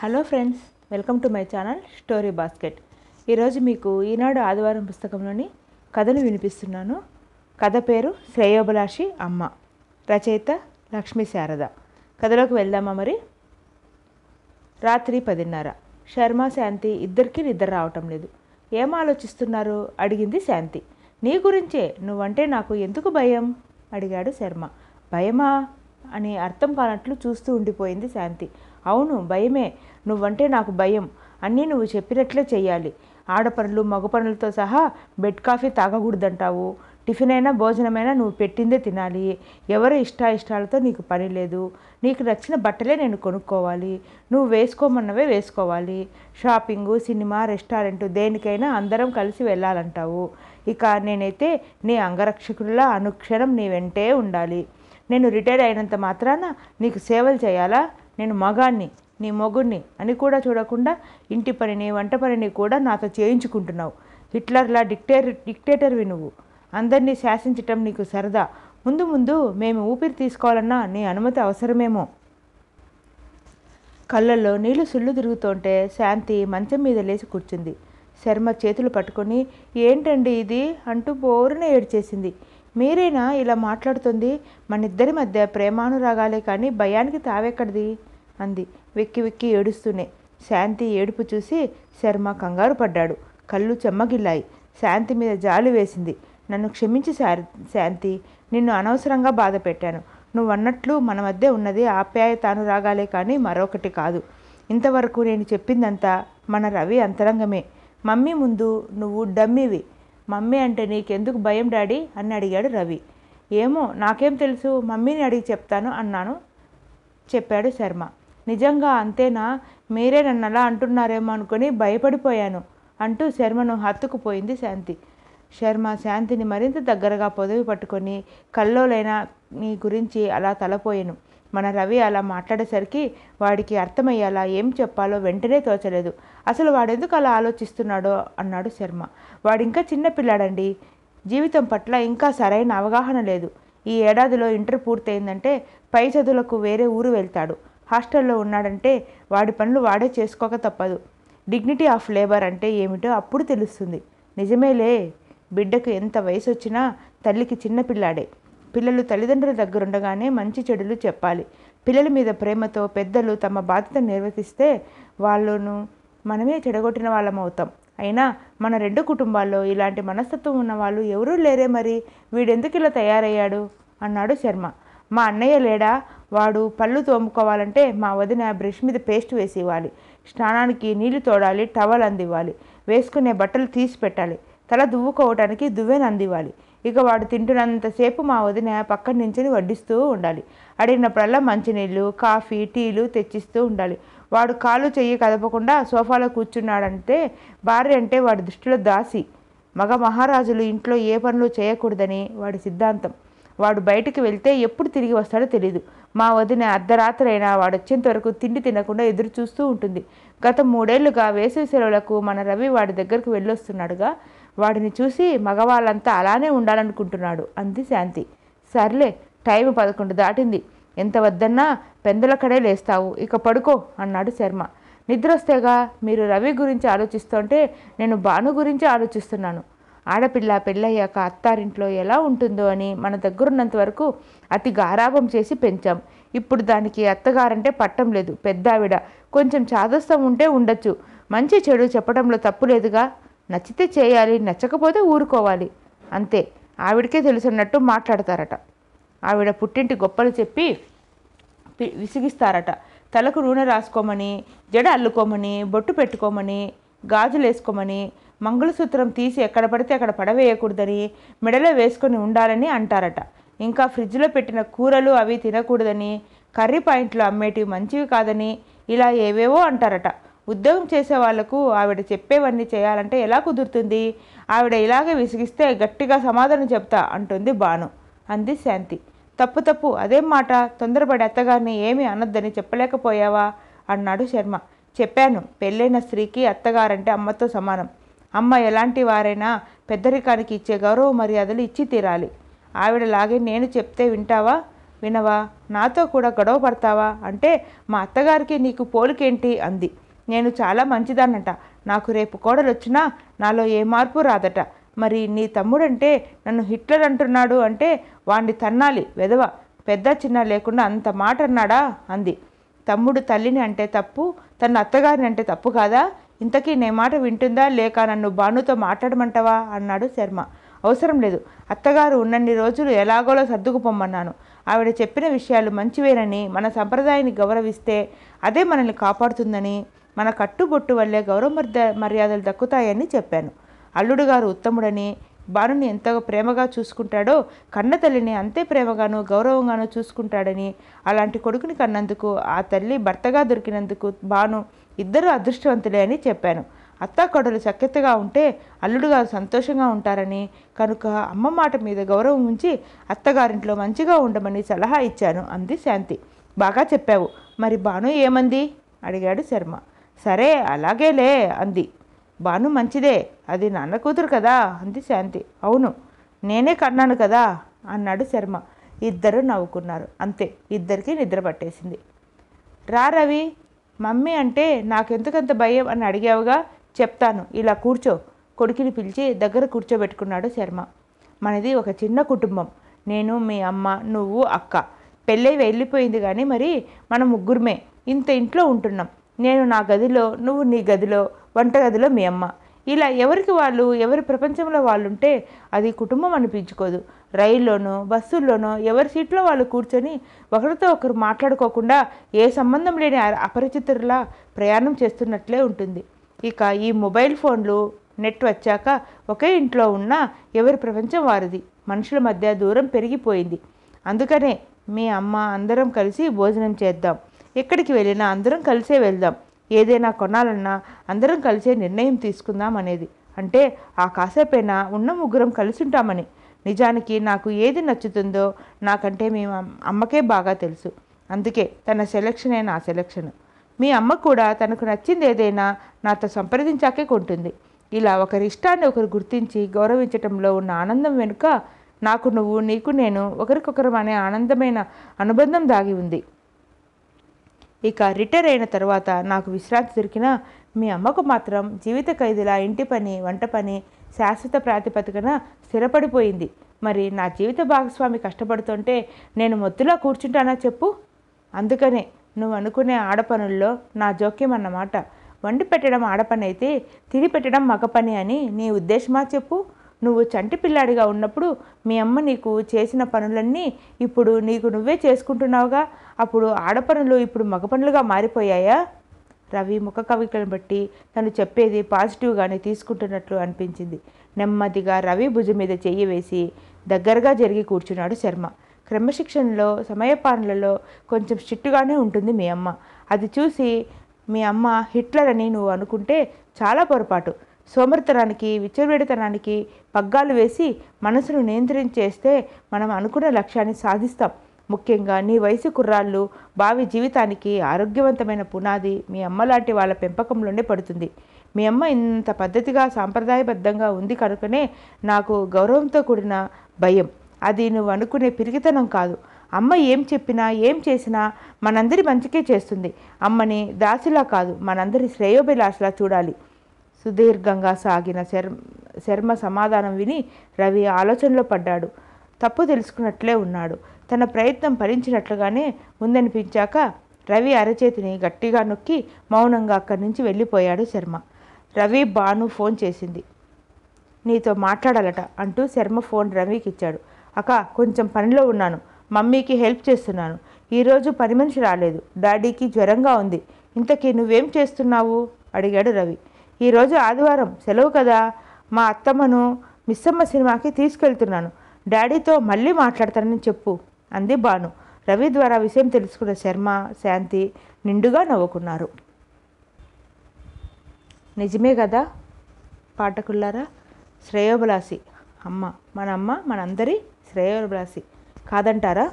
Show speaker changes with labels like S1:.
S1: hello friends welcome to my channel story basket ఈరోజు మీకు ఈనాడు ఆదివారం పుస్తకంలోని కథను వినిపిస్తున్నాను కథ పేరు శ్రేయోభిలాషి అమ్మ రచయిత లక్ష్మీ శారద కథలోకి వెళ్దామా మరి రాత్రి పదిన్నర శర్మ శాంతి ఇద్దరికీ నిద్ర రావటం లేదు ఏం ఆలోచిస్తున్నారు అడిగింది శాంతి నీ గురించే నువ్వంటే నాకు ఎందుకు భయం అడిగాడు శర్మ భయమా అని అర్థం కానట్లు చూస్తూ ఉండిపోయింది శాంతి అవును భయమే నువ్వంటే నాకు భయం అన్నీ నువ్వు చెప్పినట్లే చేయాలి ఆడపనులు మగ పనులతో సహా బెడ్ కాఫీ తాగకూడదంటావు టిఫిన్ అయినా భోజనమైనా నువ్వు పెట్టిందే తినాలి ఎవరి ఇష్టాయిష్టాలతో నీకు పని లేదు నీకు నచ్చిన బట్టలే నేను కొనుక్కోవాలి నువ్వు వేసుకోమన్నవే వేసుకోవాలి షాపింగు సినిమా రెస్టారెంట్ దేనికైనా అందరం కలిసి వెళ్ళాలంటావు ఇక నేనైతే నీ అంగరక్షకుడిలా అనుక్షణం నీ వెంటే ఉండాలి నేను రిటైర్ అయినంత మాత్రాన నీకు సేవలు చేయాలా నేను మగాన్ని నీ మొగుడిని అని కూడా చూడకుండా ఇంటి పనిని వంట పనిని కూడా నాతో చేయించుకుంటున్నావు హిట్లర్లా డిక్టేర్ డిక్టేటర్వి నువ్వు అందరినీ శాసించటం నీకు సరదా ముందు ముందు మేము ఊపిరి తీసుకోవాలన్నా నీ అనుమతి అవసరమేమో కళ్ళల్లో నీళ్లు సుళ్ళు తిరుగుతుంటే శాంతి మంచం మీద లేచి కూర్చుంది శర్మ చేతులు పట్టుకొని ఏంటండి ఇది అంటూ బోరున ఏడ్చేసింది మీరైనా ఇలా మాట్లాడుతుంది మనిద్దరి మధ్య ప్రేమానురాగాలే కానీ భయానికి తావెక్కడిది అంది వెక్కి వెక్కి ఏడుస్తూనే శాంతి ఏడుపు చూసి శర్మ కంగారు పడ్డాడు కళ్ళు చెమ్మగిల్లాయి శాంతి మీద జాలి వేసింది నన్ను క్షమించి శాంతి నిన్ను అనవసరంగా బాధ పెట్టాను నువ్వు అన్నట్లు మన మధ్య ఉన్నది రాగాలే కానీ మరొకటి కాదు ఇంతవరకు నేను చెప్పిందంతా మన రవి అంతరంగమే మమ్మీ ముందు నువ్వు డమ్మివి మమ్మీ అంటే నీకెందుకు భయం డాడీ అని అడిగాడు రవి ఏమో నాకేం తెలుసు మమ్మీని అడిగి చెప్తాను అన్నాను చెప్పాడు శర్మ నిజంగా అంతేనా మీరే నన్ను అలా అంటున్నారేమో అనుకుని భయపడిపోయాను అంటూ శర్మను హత్తుకుపోయింది శాంతి శర్మ శాంతిని మరింత దగ్గరగా పొదవి పట్టుకొని కల్లోలైన నీ గురించి అలా తలపోయాను మన రవి అలా మాట్లాడేసరికి వాడికి అర్థమయ్యేలా ఏం చెప్పాలో వెంటనే తోచలేదు అసలు వాడెందుకు అలా ఆలోచిస్తున్నాడో అన్నాడు శర్మ వాడింకా చిన్నపిల్లాడండి జీవితం పట్ల ఇంకా సరైన అవగాహన లేదు ఈ ఏడాదిలో ఇంటర్ పూర్తయిందంటే పై చదువులకు వేరే ఊరు వెళ్తాడు హాస్టల్లో ఉన్నాడంటే వాడి పనులు వాడే చేసుకోక తప్పదు డిగ్నిటీ ఆఫ్ లేబర్ అంటే ఏమిటో అప్పుడు తెలుస్తుంది నిజమేలే బిడ్డకు ఎంత వయసు వచ్చినా తల్లికి చిన్నపిల్లాడే పిల్లలు తల్లిదండ్రుల దగ్గరుండగానే మంచి చెడులు చెప్పాలి పిల్లల మీద ప్రేమతో పెద్దలు తమ బాధ్యత నిర్వర్తిస్తే వాళ్ళను మనమే చెడగొట్టిన వాళ్ళం అవుతాం అయినా మన రెండు కుటుంబాల్లో ఇలాంటి మనస్తత్వం ఉన్న వాళ్ళు ఎవరూ లేరే మరి వీడెందుకు ఇలా తయారయ్యాడు అన్నాడు శర్మ మా అన్నయ్య లేడా వాడు పళ్ళు తోముకోవాలంటే మా వదిన బ్రష్ మీద పేస్ట్ వేసి ఇవ్వాలి స్నానానికి నీళ్లు తోడాలి టవల్ అందివ్వాలి వేసుకునే బట్టలు తీసి పెట్టాలి తల దువ్వుకోవటానికి దువ్వెన అందివ్వాలి ఇక వాడు తింటున్నంతసేపు మా వదిన పక్కన నుంచి వడ్డిస్తూ ఉండాలి అడిగినప్పుడల్లా మంచినీళ్ళు కాఫీ టీలు తెచ్చిస్తూ ఉండాలి వాడు కాలు చెయ్యి కదపకుండా సోఫాలో కూర్చున్నాడంటే భార్య అంటే వాడి దృష్టిలో దాసి మగ మహారాజులు ఇంట్లో ఏ పనులు చేయకూడదని వాడి సిద్ధాంతం వాడు బయటికి వెళ్తే ఎప్పుడు తిరిగి వస్తాడో తెలియదు మా వదిన అర్ధరాత్రి అయినా వాడు వచ్చేంత వరకు తిండి తినకుండా ఎదురు చూస్తూ ఉంటుంది గత మూడేళ్లుగా వేసవి సెలవులకు మన రవి వాడి దగ్గరకు వెళ్ళొస్తున్నాడుగా వాడిని చూసి మగవాళ్ళంతా అలానే ఉండాలనుకుంటున్నాడు అంది శాంతి సర్లే టైం పదకొండు దాటింది ఎంత వద్దన్నా పెందల కడే లేస్తావు ఇక పడుకో అన్నాడు శర్మ వస్తేగా మీరు రవి గురించి ఆలోచిస్తుంటే నేను భాను గురించి ఆలోచిస్తున్నాను ఆడపిల్ల పెళ్ళయ్యాక అత్తారింట్లో ఎలా ఉంటుందో అని మన దగ్గరున్నంత వరకు అతి గారాభం చేసి పెంచాం ఇప్పుడు దానికి అత్తగారంటే పట్టం లేదు పెద్ద ఆవిడ కొంచెం చాదస్తం ఉంటే ఉండొచ్చు మంచి చెడు చెప్పడంలో తప్పు లేదుగా నచ్చితే చేయాలి నచ్చకపోతే ఊరుకోవాలి అంతే ఆవిడకే తెలుసున్నట్టు మాట్లాడతారట ఆవిడ పుట్టింటి గొప్పలు చెప్పి విసిగిస్తారట తలకు నూనె రాసుకోమని జడ అల్లుకోమని బొట్టు పెట్టుకోమని గాజులు వేసుకోమని మంగళసూత్రం తీసి ఎక్కడ పడితే అక్కడ పడవేయకూడదని మెడలో వేసుకొని ఉండాలని అంటారట ఇంకా ఫ్రిడ్జ్లో పెట్టిన కూరలు అవి తినకూడదని కర్రీ పాయింట్లు అమ్మేటివి మంచివి కాదని ఇలా ఏవేవో అంటారట ఉద్యోగం చేసే వాళ్లకు ఆవిడ చెప్పేవన్నీ చేయాలంటే ఎలా కుదురుతుంది ఆవిడ ఇలాగే విసిగిస్తే గట్టిగా సమాధానం చెప్తా అంటుంది బాను అంది శాంతి తప్పు తప్పు అదేం మాట తొందరపడి అత్తగారిని ఏమీ అనొద్దని చెప్పలేకపోయావా అన్నాడు శర్మ చెప్పాను పెళ్ళైన స్త్రీకి అత్తగారంటే అమ్మతో సమానం అమ్మ ఎలాంటి వారైనా పెద్దరికానికి ఇచ్చే గౌరవ మర్యాదలు ఇచ్చి తీరాలి ఆవిడలాగే నేను చెప్తే వింటావా వినవా నాతో కూడా గొడవ పడతావా అంటే మా అత్తగారికి నీకు పోలికేంటి అంది నేను చాలా మంచిదానంట నాకు రేపు కోడలు వచ్చినా నాలో ఏ మార్పు రాదట మరి నీ తమ్ముడంటే నన్ను హిట్లర్ అంటున్నాడు అంటే వాణ్ణి తన్నాలి వెధవ పెద్ద చిన్న లేకుండా అంత మాట అన్నాడా అంది తమ్ముడు తల్లిని అంటే తప్పు తన అత్తగారిని అంటే తప్పు కాదా ఇంతకీ నే మాట వింటుందా లేక నన్ను భానుతో మాట్లాడమంటావా అన్నాడు శర్మ అవసరం లేదు అత్తగారు ఉన్నన్ని రోజులు ఎలాగోలో సర్దుకుపోమన్నాను ఆవిడ చెప్పిన విషయాలు మంచివేనని మన సంప్రదాయాన్ని గౌరవిస్తే అదే మనల్ని కాపాడుతుందని మన కట్టుబొట్టు వల్లే గౌరవ మర్యాదలు దక్కుతాయని చెప్పాను అల్లుడు గారు ఉత్తముడని భానుని ఎంత ప్రేమగా చూసుకుంటాడో కన్న తల్లిని అంతే ప్రేమగాను గౌరవంగానో చూసుకుంటాడని అలాంటి కొడుకుని కన్నందుకు ఆ తల్లి భర్తగా దొరికినందుకు భాను ఇద్దరు అదృష్టవంతులే అని చెప్పాను కొడలు చక్కెత్తగా ఉంటే అల్లుడుగా సంతోషంగా ఉంటారని కనుక అమ్మ మాట మీద గౌరవం ఉంచి అత్తగారింట్లో మంచిగా ఉండమని సలహా ఇచ్చాను అంది శాంతి బాగా చెప్పావు మరి భాను ఏమంది అడిగాడు శర్మ సరే అలాగేలే అంది బాను మంచిదే అది నాన్న కూతురు కదా అంది శాంతి అవును నేనే కన్నాను కదా అన్నాడు శర్మ ఇద్దరు నవ్వుకున్నారు అంతే ఇద్దరికి నిద్ర పట్టేసింది రా రవి మమ్మీ అంటే నాకెందుకంత భయం అని అడిగావుగా చెప్తాను ఇలా కూర్చో కొడుకుని పిలిచి దగ్గర కూర్చోబెట్టుకున్నాడు శర్మ మనది ఒక చిన్న కుటుంబం నేను మీ అమ్మ నువ్వు అక్క పెళ్ళై వెళ్ళిపోయింది కానీ మరి మనం ముగ్గురమే ఇంత ఇంట్లో ఉంటున్నాం నేను నా గదిలో నువ్వు నీ గదిలో వంటగదిలో మీ అమ్మ ఇలా ఎవరికి వాళ్ళు ఎవరి ప్రపంచంలో వాళ్ళు ఉంటే అది కుటుంబం అనిపించుకోదు రైల్లోనో బస్సుల్లోనో ఎవరి సీట్లో వాళ్ళు కూర్చొని ఒకరితో ఒకరు మాట్లాడుకోకుండా ఏ సంబంధం లేని అపరిచితులా ప్రయాణం చేస్తున్నట్లే ఉంటుంది ఇక ఈ మొబైల్ ఫోన్లు నెట్ వచ్చాక ఒకే ఇంట్లో ఉన్న ఎవరి ప్రపంచం వారిది మనుషుల మధ్య దూరం పెరిగిపోయింది అందుకనే మీ అమ్మ అందరం కలిసి భోజనం చేద్దాం ఎక్కడికి వెళ్ళినా అందరం కలిసే వెళ్దాం ఏదైనా కొనాలన్నా అందరం కలిసే నిర్ణయం తీసుకుందాం అనేది అంటే ఆ కాసేపైనా ఉన్న ముగ్గురం కలిసి ఉంటామని నిజానికి నాకు ఏది నచ్చుతుందో నాకంటే మీ అమ్మకే బాగా తెలుసు అందుకే తన సెలక్షనే నా సెలక్షన్ మీ అమ్మ కూడా తనకు నచ్చింది ఏదైనా నాతో సంప్రదించాకే కొంటుంది ఇలా ఒకరి ఇష్టాన్ని ఒకరు గుర్తించి గౌరవించటంలో ఉన్న ఆనందం వెనుక నాకు నువ్వు నీకు నేను ఒకరికొకరం అనే ఆనందమైన అనుబంధం దాగి ఉంది ఇక రిటైర్ అయిన తర్వాత నాకు విశ్రాంతి దొరికినా మీ అమ్మకు మాత్రం జీవిత ఖైదులా ఇంటి పని వంట పని శాశ్వత ప్రాతిపదికన స్థిరపడిపోయింది మరి నా జీవిత భాగస్వామి కష్టపడుతుంటే నేను మొత్తులా కూర్చుంటానా చెప్పు అందుకనే నువ్వు అనుకునే ఆడపనుల్లో నా జోక్యం అన్నమాట వండి పెట్టడం ఆడపని అయితే తిని పెట్టడం మగపని అని నీ ఉద్దేశమా చెప్పు నువ్వు చంటి పిల్లాడిగా ఉన్నప్పుడు మీ అమ్మ నీకు చేసిన పనులన్నీ ఇప్పుడు నీకు నువ్వే చేసుకుంటున్నావుగా అప్పుడు ఆడపనులు ఇప్పుడు మగ పనులుగా మారిపోయాయా రవి ముఖ కవికలను బట్టి తను చెప్పేది పాజిటివ్గానే తీసుకుంటున్నట్లు అనిపించింది నెమ్మదిగా రవి భుజం మీద చెయ్యి వేసి దగ్గరగా జరిగి కూర్చున్నాడు శర్మ క్రమశిక్షణలో సమయపాలనలో కొంచెం స్ట్రిక్ట్గానే ఉంటుంది మీ అమ్మ అది చూసి మీ అమ్మ హిట్లర్ అని నువ్వు అనుకుంటే చాలా పొరపాటు సోమరితనానికి విచ్చలవిడితనానికి పగ్గాలు వేసి మనసును నియంత్రించేస్తే మనం అనుకున్న లక్ష్యాన్ని సాధిస్తాం ముఖ్యంగా నీ వయసు కుర్రాళ్ళు భావి జీవితానికి ఆరోగ్యవంతమైన పునాది మీ అమ్మ లాంటి వాళ్ళ పెంపకంలోనే పడుతుంది మీ అమ్మ ఇంత పద్ధతిగా సాంప్రదాయబద్ధంగా ఉంది కనుకనే నాకు గౌరవంతో కూడిన భయం అది నువ్వు అనుకునే పిరిగితనం కాదు అమ్మ ఏం చెప్పినా ఏం చేసినా మనందరి మంచికే చేస్తుంది అమ్మని దాసిలా కాదు మనందరి శ్రేయోభిలాషలా చూడాలి సుదీర్ఘంగా సాగిన శర్మ శర్మ సమాధానం విని రవి ఆలోచనలో పడ్డాడు తప్పు తెలుసుకున్నట్లే ఉన్నాడు తన ప్రయత్నం ఫలించినట్లుగానే ఉందనిపించాక రవి అరచేతిని గట్టిగా నొక్కి మౌనంగా అక్కడి నుంచి వెళ్ళిపోయాడు శర్మ రవి బాను ఫోన్ చేసింది నీతో మాట్లాడాలట అంటూ శర్మ ఫోన్ రవికి ఇచ్చాడు అక్క కొంచెం పనిలో ఉన్నాను మమ్మీకి హెల్ప్ చేస్తున్నాను ఈరోజు పని మనిషి రాలేదు డాడీకి జ్వరంగా ఉంది ఇంతకీ నువ్వేం చేస్తున్నావు అడిగాడు రవి ఈరోజు ఆదివారం సెలవు కదా మా అత్తమ్మను మిస్సమ్మ సినిమాకి తీసుకెళ్తున్నాను డాడీతో మళ్ళీ మాట్లాడతానని చెప్పు అంది బాను రవి ద్వారా విషయం తెలుసుకున్న శర్మ శాంతి నిండుగా నవ్వుకున్నారు నిజమే కదా పాఠకుల్లారా శ్రేయోభలాసి అమ్మ మన అమ్మ మనందరి శ్రేయోభలాసి కాదంటారా